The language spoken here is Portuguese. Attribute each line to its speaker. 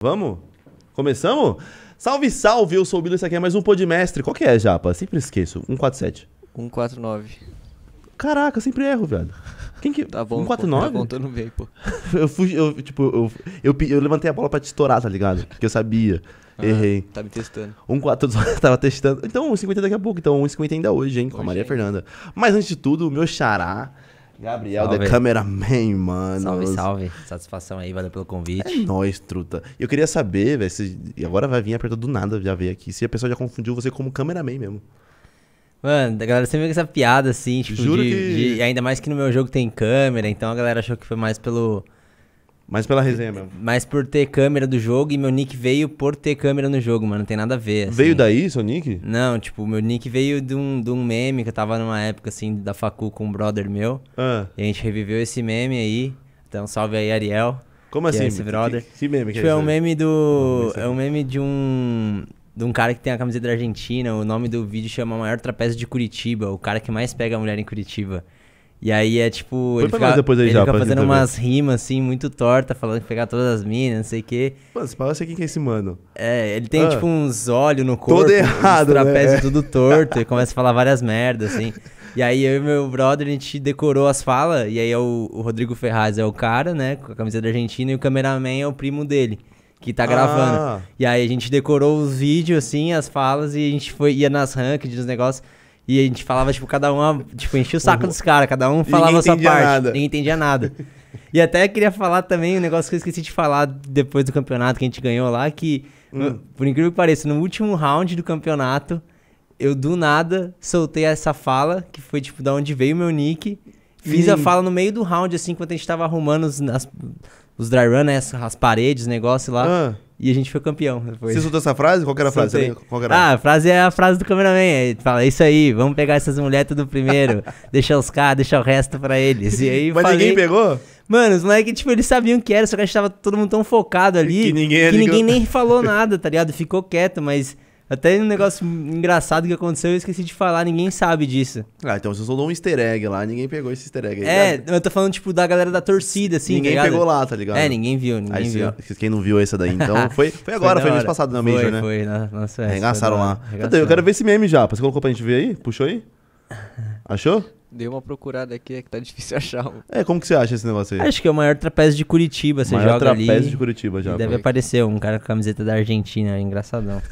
Speaker 1: Vamos? Começamos? Salve, salve! Eu sou o Bilo, isso aqui é mais um Podmestre. Qual que é, Japa? Sempre esqueço. 147.
Speaker 2: 149.
Speaker 1: Caraca, sempre erro, velho. Quem que. Tá bom, 149? Pô, tá contando bem, pô. eu fui, eu, tipo, eu, eu, eu, levantei a bola pra te estourar, tá ligado? Porque eu sabia. Ah, Errei. Tá me testando. 149, tava testando. Então, 1,50 daqui a pouco. Então, 1,50 ainda hoje, hein? Com hoje a Maria é. Fernanda. Mas antes de tudo, meu xará.
Speaker 2: Gabriel, salve. the
Speaker 1: cameraman, mano. Salve, salve.
Speaker 2: Satisfação aí, valeu pelo convite. É
Speaker 1: nóis, truta. Eu queria saber, velho, se... E agora vai vir aperta do nada, já veio aqui, se a pessoa já confundiu você como cameraman mesmo.
Speaker 2: Mano, a galera sempre vem com essa piada, assim, tipo, Juro de, que... de... Ainda mais que no meu jogo tem câmera, então a galera achou que foi mais pelo mas pela resenha mesmo. Mas por ter câmera do jogo e meu nick veio por ter câmera no jogo, mano. Não tem nada a ver. Assim. Veio daí, seu nick? Não, tipo, meu nick veio de um, de um meme que eu tava numa época assim da facu com um brother meu. Ah. E a gente reviveu esse meme aí. Então salve aí, Ariel. Como é assim? É esse brother. Que, que meme que tipo, é, é um meme do. É, é um meme de um. De um cara que tem a camiseta da Argentina. O nome do vídeo chama Maior Trapézio de Curitiba. O cara que mais pega a mulher em Curitiba. E aí é tipo. Foi ele fica, depois aí ele já, fica fazendo umas rimas assim, muito torta, falando que pegar todas as minas, não sei o quê. Mano, você fala, aqui quem que é esse mano. É, ele tem ah, tipo uns olhos no corpo, todo errado, trapézio né? tudo torto, e começa a falar várias merdas, assim. E aí eu e meu brother, a gente decorou as falas, e aí é o, o, Rodrigo Ferraz é o cara, né, com a camisa da Argentina, e o cameraman é o primo dele. Que tá gravando. Ah. E aí a gente decorou os vídeos, assim, as falas, e a gente foi, ia nas rankings, nos negócios. E a gente falava, tipo, cada um, tipo, enchia o saco uhum. dos caras, cada um falava a sua parte. Nada. Ninguém entendia nada. e até queria falar também um negócio que eu esqueci de falar depois do campeonato que a gente ganhou lá, que, hum. no, por incrível que pareça, no último round do campeonato, eu do nada soltei essa fala, que foi, tipo, da onde veio meu nick. Fiz a fala no meio do round, assim, quando a gente tava arrumando os, as, os dry run, né, as, as paredes, negócio lá. Ah. E a gente foi campeão. Depois. Você soltou essa frase? Qual era a frase? qual era? Ah, a frase é a frase do cameraman. Ele fala, é isso aí, vamos pegar essas mulheres tudo primeiro. deixa os caras, deixa o resto pra eles. E aí Mas falei, ninguém pegou? Mano, os moleques, tipo, eles sabiam o que era, só que a gente tava todo mundo tão focado ali. Que ninguém, que ninguém nem falou nada, tá ligado? Ficou quieto, mas... Até um negócio engraçado que aconteceu, eu esqueci de falar, ninguém sabe disso. Ah, então você soltou um easter egg lá, ninguém pegou esse easter egg aí. É, né? eu tô falando, tipo, da galera da torcida, assim. Ninguém tá pegou lá, tá ligado? É, ninguém viu, ninguém aí, viu.
Speaker 1: Quem não viu essa daí, então. Foi, foi agora, foi, foi mês passado na Major, foi, né? Foi, foi. Nossa, é. Engraçaram lá. Eu quero ver esse meme já. Você colocou pra gente ver aí? Puxou aí? Achou?
Speaker 2: Dei uma procurada aqui, é que tá difícil achar. É, como que você acha esse negócio aí? Acho que é o maior trapézio de Curitiba, você maior joga ali. Maior trapézio de Curitiba já. Deve aparecer um cara com a camiseta da Argentina, engraçadão.